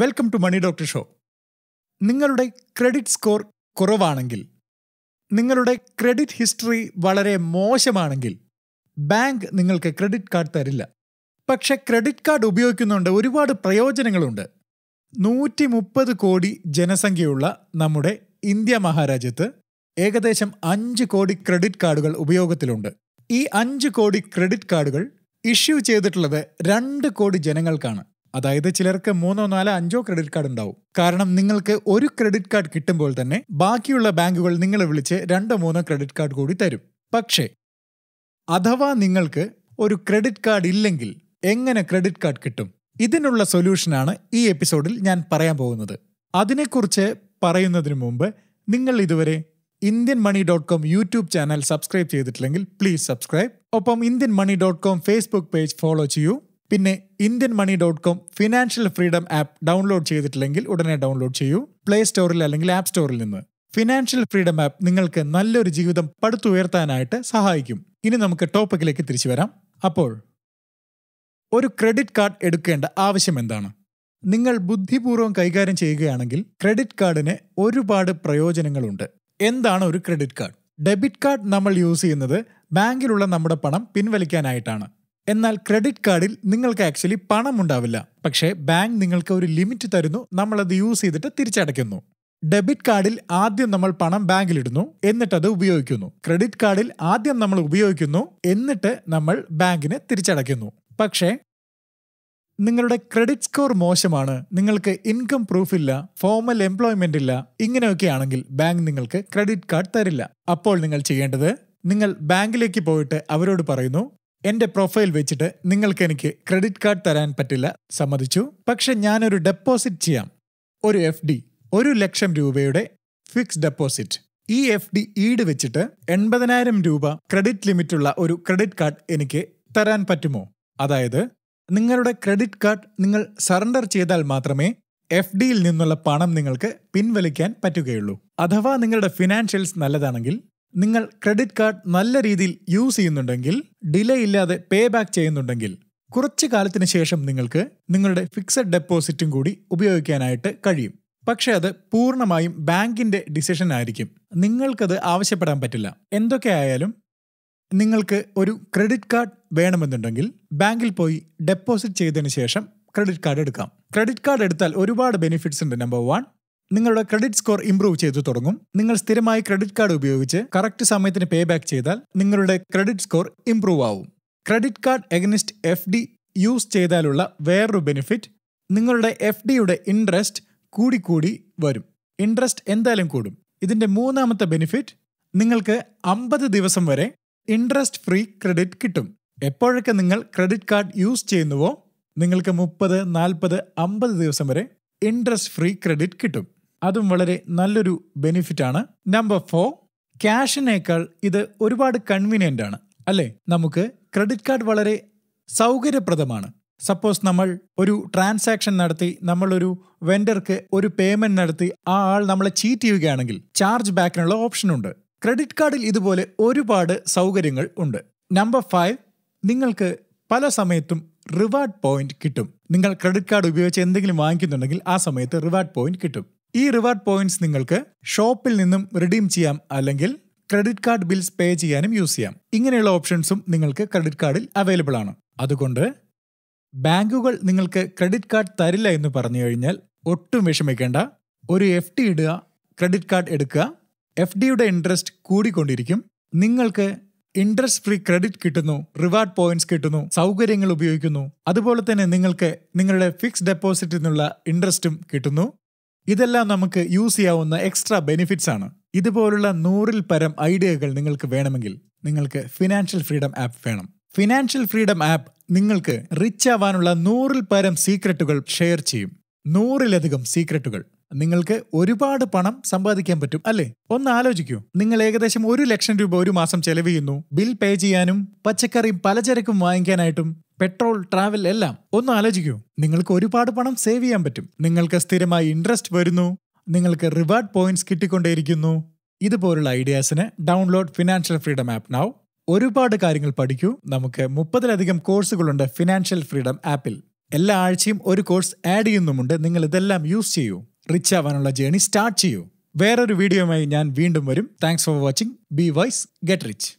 welcome to money doctor show നിങ്ങളുടെ credit score കുറവാണെങ്കിൽ നിങ്ങളുടെ ക്രെഡിറ്റ് ഹിസ്റ്ററി വളരെ മോശമാണെങ്കിൽ ബാങ്ക് നിങ്ങൾക്ക് ക്രെഡിറ്റ് കാർഡ് തരില്ല പക്ഷെ ക്രെഡിറ്റ് കാർഡ് ഉപയോഗിക്കുന്നുണ്ട് ഒരുപാട് പ്രയോജനങ്ങളുണ്ട് നൂറ്റി മുപ്പത് കോടി ജനസംഖ്യയുള്ള നമ്മുടെ ഇന്ത്യ മഹാരാജ്യത്ത് ഏകദേശം അഞ്ച് കോടി ക്രെഡിറ്റ് കാർഡുകൾ ഉപയോഗത്തിലുണ്ട് ഈ അഞ്ച് കോടി ക്രെഡിറ്റ് കാർഡുകൾ ഇഷ്യൂ ചെയ്തിട്ടുള്ളത് രണ്ട് കോടി ജനങ്ങൾക്കാണ് അതായത് ചിലർക്ക് മൂന്നോ നാലോ അഞ്ചോ ക്രെഡിറ്റ് കാർഡ് ഉണ്ടാവും കാരണം നിങ്ങൾക്ക് ഒരു ക്രെഡിറ്റ് കാർഡ് കിട്ടുമ്പോൾ തന്നെ ബാക്കിയുള്ള ബാങ്കുകൾ നിങ്ങളെ വിളിച്ച് രണ്ടോ മൂന്നോ ക്രെഡിറ്റ് കാർഡ് കൂടി തരും പക്ഷേ അഥവാ നിങ്ങൾക്ക് ഒരു ക്രെഡിറ്റ് കാർഡ് ഇല്ലെങ്കിൽ എങ്ങനെ ക്രെഡിറ്റ് കാർഡ് കിട്ടും ഇതിനുള്ള സൊല്യൂഷനാണ് ഈ എപ്പിസോഡിൽ ഞാൻ പറയാൻ പോകുന്നത് അതിനെക്കുറിച്ച് പറയുന്നതിന് മുമ്പ് നിങ്ങൾ ഇതുവരെ Indian money dot com YouTube channel subscribe ചെയ്തിട്ടില്ലെങ്കിൽ പ്ലീസ് സബ്സ്ക്രൈബ് ഒപ്പം Indian money dot com Facebook page follow ചെയ്യൂ പിന്നെ Indian money dot com financial freedom app download ചെയ്തിട്ടില്ലെങ്കിൽ ഉടനെ ഡൗൺലോഡ് ചെയ്യൂ പ്ലേ സ്റ്റോറിൽ അല്ലെങ്കിൽ ആപ്പ് സ്റ്റോറിൽ നിന്ന് ഫിനാൻഷ്യൽ ഫ്രീഡം ആപ്പ് നിങ്ങൾക്ക് നല്ലൊരു ജീവിതം പടുത്തുയർത്താനായിട്ട് സഹായിക്കും ഇനി നമുക്ക് ടോപ്പിക്കിലേക്ക് തിരിച്ചു വരാം അപ്പോൾ ഒരു ക്രെഡിറ്റ് കാർഡ് എടുക്കേണ്ട ആവശ്യം എന്താണ് നിങ്ങൾ ബുദ്ധിപൂർവ്വം കൈകാര്യം ചെയ്യുകയാണെങ്കിൽ ക്രെഡിറ്റ് കാർഡിന് ഒരുപാട് പ്രയോജനങ്ങളുണ്ട് എന്താണ് ഒരു ക്രെഡിറ്റ് കാർഡ് ഡെബിറ്റ് കാർഡ് നമ്മൾ യൂസ് ചെയ്യുന്നത് ബാങ്കിലുള്ള നമ്മുടെ പണം പിൻവലിക്കാനായിട്ടാണ് എന്നാൽ ക്രെഡിറ്റ് കാർഡിൽ നിങ്ങൾക്ക് ആക്ച്വലി പണം ഉണ്ടാവില്ല പക്ഷേ ബാങ്ക് നിങ്ങൾക്ക് ഒരു ലിമിറ്റ് തരുന്നു നമ്മൾ അത് യൂസ് ചെയ്തിട്ട് തിരിച്ചടയ്ക്കുന്നു ഡെബിറ്റ് കാർഡിൽ ആദ്യം നമ്മൾ പണം ഇടുന്നു എന്നിട്ട് അത് ഉപയോഗിക്കുന്നു ക്രെഡിറ്റ് കാർഡിൽ ആദ്യം നമ്മൾ ഉപയോഗിക്കുന്നു എന്നിട്ട് നമ്മൾ ബാങ്കിന് തിരിച്ചടയ്ക്കുന്നു പക്ഷേ നിങ്ങളുടെ ക്രെഡിറ്റ് സ്കോർ മോശമാണ് നിങ്ങൾക്ക് ഇൻകം പ്രൂഫ് ഇല്ല ഫോമൽ എംപ്ലോയ്മെന്റ് ഇല്ല ഇങ്ങനെയൊക്കെ ആണെങ്കിൽ ബാങ്ക് നിങ്ങൾക്ക് ക്രെഡിറ്റ് കാർഡ് തരില്ല അപ്പോൾ നിങ്ങൾ ചെയ്യേണ്ടത് നിങ്ങൾ ബാങ്കിലേക്ക് പോയിട്ട് അവരോട് പറയുന്നു എന്റെ പ്രൊഫൈൽ വെച്ചിട്ട് നിങ്ങൾക്ക് എനിക്ക് ക്രെഡിറ്റ് കാർഡ് തരാൻ പറ്റില്ല സമ്മതിച്ചു പക്ഷെ ഞാനൊരു ഡെപ്പോസിറ്റ് ചെയ്യാം ഒരു എഫ് ഡി ഒരു ലക്ഷം രൂപയുടെ ഫിക്സ് ഡെപ്പോസിറ്റ് ഈ എഫ് ഡി ഈട് വെച്ചിട്ട് എൺപതിനായിരം രൂപ ക്രെഡിറ്റ് ലിമിറ്റുള്ള ഒരു ക്രെഡിറ്റ് കാർഡ് എനിക്ക് തരാൻ പറ്റുമോ അതായത് നിങ്ങളുടെ ക്രെഡിറ്റ് കാർഡ് നിങ്ങൾ സറണ്ടർ ചെയ്താൽ മാത്രമേ എഫ് ഡിയിൽ നിന്നുള്ള പണം നിങ്ങൾക്ക് പിൻവലിക്കാൻ പറ്റുകയുള്ളൂ അഥവാ നിങ്ങളുടെ ഫിനാൻഷ്യൽസ് നല്ലതാണെങ്കിൽ നിങ്ങൾ ക്രെഡിറ്റ് കാർഡ് നല്ല രീതിയിൽ യൂസ് ചെയ്യുന്നുണ്ടെങ്കിൽ ഡിലേ ഇല്ലാതെ പേ ബാക്ക് ചെയ്യുന്നുണ്ടെങ്കിൽ കുറച്ച് കാലത്തിന് ശേഷം നിങ്ങൾക്ക് നിങ്ങളുടെ ഫിക്സഡ് ഡെപ്പോസിറ്റും കൂടി ഉപയോഗിക്കാനായിട്ട് കഴിയും പക്ഷേ അത് പൂർണ്ണമായും ബാങ്കിന്റെ ഡിസിഷൻ ആയിരിക്കും നിങ്ങൾക്കത് ആവശ്യപ്പെടാൻ പറ്റില്ല എന്തൊക്കെ ആയാലും നിങ്ങൾക്ക് ഒരു ക്രെഡിറ്റ് കാർഡ് വേണമെന്നുണ്ടെങ്കിൽ ബാങ്കിൽ പോയി ഡെപ്പോസിറ്റ് ചെയ്തതിന് ശേഷം ക്രെഡിറ്റ് കാർഡ് എടുക്കാം ക്രെഡിറ്റ് കാർഡ് എടുത്താൽ ഒരുപാട് ബെനിഫിറ്റ്സ് ഉണ്ട് നമ്പർ വൺ നിങ്ങളുടെ ക്രെഡിറ്റ് സ്കോർ ഇംപ്രൂവ് ചെയ്തു തുടങ്ങും നിങ്ങൾ സ്ഥിരമായി ക്രെഡിറ്റ് കാർഡ് ഉപയോഗിച്ച് കറക്റ്റ് സമയത്തിന് പേ ബാക്ക് ചെയ്താൽ നിങ്ങളുടെ ക്രെഡിറ്റ് സ്കോർ ഇംപ്രൂവ് ആവും credit card against F D use ചെയ്താലുള്ള വേറൊരു ബെനിഫിറ്റ് നിങ്ങളുടെ എഫ് ഡിയുടെ ഇൻട്രസ്റ്റ് കൂടിക്കൂടി വരും ഇൻട്രസ്റ്റ് എന്തായാലും കൂടും ഇതിൻ്റെ മൂന്നാമത്തെ ബെനിഫിറ്റ് നിങ്ങൾക്ക് അമ്പത് ദിവസം വരെ ഇൻട്രസ്റ്റ് ഫ്രീ ക്രെഡിറ്റ് കിട്ടും എപ്പോഴൊക്കെ നിങ്ങൾ ക്രെഡിറ്റ് കാർഡ് യൂസ് ചെയ്യുന്നുവോ നിങ്ങൾക്ക് മുപ്പത് നാൽപ്പത് അമ്പത് ദിവസം വരെ ഇൻട്രസ്റ്റ് ഫ്രീ ക്രെഡിറ്റ് കിട്ടും അതും വളരെ നല്ലൊരു ബെനിഫിറ്റ് ആണ് നമ്പർ ഫോർ ക്യാഷിനേക്കാൾ ഇത് ഒരുപാട് കൺവീനിയൻ്റ് ആണ് അല്ലേ നമുക്ക് ക്രെഡിറ്റ് കാർഡ് വളരെ സൗകര്യപ്രദമാണ് സപ്പോസ് നമ്മൾ ഒരു ട്രാൻസാക്ഷൻ നടത്തി നമ്മളൊരു വെൻഡർക്ക് ഒരു പേയ്മെന്റ് നടത്തി ആ ആൾ നമ്മളെ ചീറ്റ് ചെയ്യുകയാണെങ്കിൽ ചാർജ് ബാക്കിനുള്ള ഉണ്ട് ക്രെഡിറ്റ് കാർഡിൽ ഇതുപോലെ ഒരുപാട് സൗകര്യങ്ങൾ ഉണ്ട് നമ്പർ ഫൈവ് നിങ്ങൾക്ക് പല സമയത്തും റിവാർഡ് പോയിന്റ് കിട്ടും നിങ്ങൾ ക്രെഡിറ്റ് കാർഡ് ഉപയോഗിച്ച് എന്തെങ്കിലും വാങ്ങിക്കുന്നുണ്ടെങ്കിൽ ആ സമയത്ത് റിവാർഡ് പോയിന്റ് കിട്ടും ഈ റിവാർഡ് പോയിന്റ്സ് നിങ്ങൾക്ക് ഷോപ്പിൽ നിന്നും റിഡീം ചെയ്യാം അല്ലെങ്കിൽ ക്രെഡിറ്റ് കാർഡ് ബിൽസ് പേ ചെയ്യാനും യൂസ് ചെയ്യാം ഇങ്ങനെയുള്ള ഓപ്ഷൻസും നിങ്ങൾക്ക് ക്രെഡിറ്റ് കാർഡിൽ അവൈലബിൾ ആണ് അതുകൊണ്ട് ബാങ്കുകൾ നിങ്ങൾക്ക് ക്രെഡിറ്റ് കാർഡ് തരില്ല എന്ന് പറഞ്ഞു കഴിഞ്ഞാൽ ഒട്ടും വിഷമിക്കേണ്ട ഒരു എഫ് ഡി ഇടുക ക്രെഡിറ്റ് കാർഡ് എടുക്കുക എഫ് ഡിയുടെ ഇൻട്രസ്റ്റ് കൂടിക്കൊണ്ടിരിക്കും നിങ്ങൾക്ക് ഇൻട്രസ്റ്റ് ഫ്രീ ക്രെഡിറ്റ് കിട്ടുന്നു റിവാർഡ് പോയിന്റ്സ് കിട്ടുന്നു സൗകര്യങ്ങൾ ഉപയോഗിക്കുന്നു അതുപോലെ തന്നെ നിങ്ങൾക്ക് നിങ്ങളുടെ ഫിക്സ് ഡെപ്പോസിറ്റിൽ നിന്നുള്ള ഇൻട്രസ്റ്റും കിട്ടുന്നു ഇതെല്ലാം നമുക്ക് യൂസ് ചെയ്യാവുന്ന എക്സ്ട്രാ ബെനിഫിറ്റ്സ് ആണ് ഇതുപോലുള്ള നൂറിൽ പരം ഐഡിയകൾ നിങ്ങൾക്ക് വേണമെങ്കിൽ നിങ്ങൾക്ക് ഫിനാൻഷ്യൽ ഫ്രീഡം ആപ്പ് വേണം ഫിനാൻഷ്യൽ ഫ്രീഡം ആപ്പ് നിങ്ങൾക്ക് റിച്ച് ആവാനുള്ള നൂറിൽ പരം സീക്രട്ടുകൾ ഷെയർ ചെയ്യും നൂറിലധികം സീക്രട്ടുകൾ നിങ്ങൾക്ക് ഒരുപാട് പണം സമ്പാദിക്കാൻ പറ്റും അല്ലേ ഒന്ന് ആലോചിക്കൂ നിങ്ങൾ ഏകദേശം ഒരു ലക്ഷം രൂപ ഒരു മാസം ചെലവ് ചെയ്യുന്നു ബിൽ പേ ചെയ്യാനും പച്ചക്കറിയും പലചരക്കും വാങ്ങിക്കാനായിട്ടും പെട്രോൾ ട്രാവൽ എല്ലാം ഒന്ന് ആലോചിക്കൂ നിങ്ങൾക്ക് ഒരുപാട് പണം സേവ് ചെയ്യാൻ പറ്റും നിങ്ങൾക്ക് സ്ഥിരമായി ഇൻട്രസ്റ്റ് വരുന്നു നിങ്ങൾക്ക് റിവാർഡ് പോയിന്റ്സ് കിട്ടിക്കൊണ്ടേയിരിക്കുന്നു ഇതുപോലുള്ള ഐഡിയാസിന് download financial freedom app now ഒരുപാട് കാര്യങ്ങൾ പഠിക്കൂ നമുക്ക് മുപ്പതിലധികം കോഴ്സുകളുണ്ട് ഫിനാൻഷ്യൽ ഫ്രീഡം ആപ്പിൽ എല്ലാ ആഴ്ചയും ഒരു കോഴ്സ് ആഡ് ചെയ്യുന്നുമുണ്ട് നിങ്ങൾ ഇതെല്ലാം യൂസ് ചെയ്യൂ റിച്ച് ആവാനുള്ള ജേണി സ്റ്റാർട്ട് ചെയ്യൂ വേറൊരു വീഡിയോയുമായി ഞാൻ വീണ്ടും വരും thanks for watching be wise get rich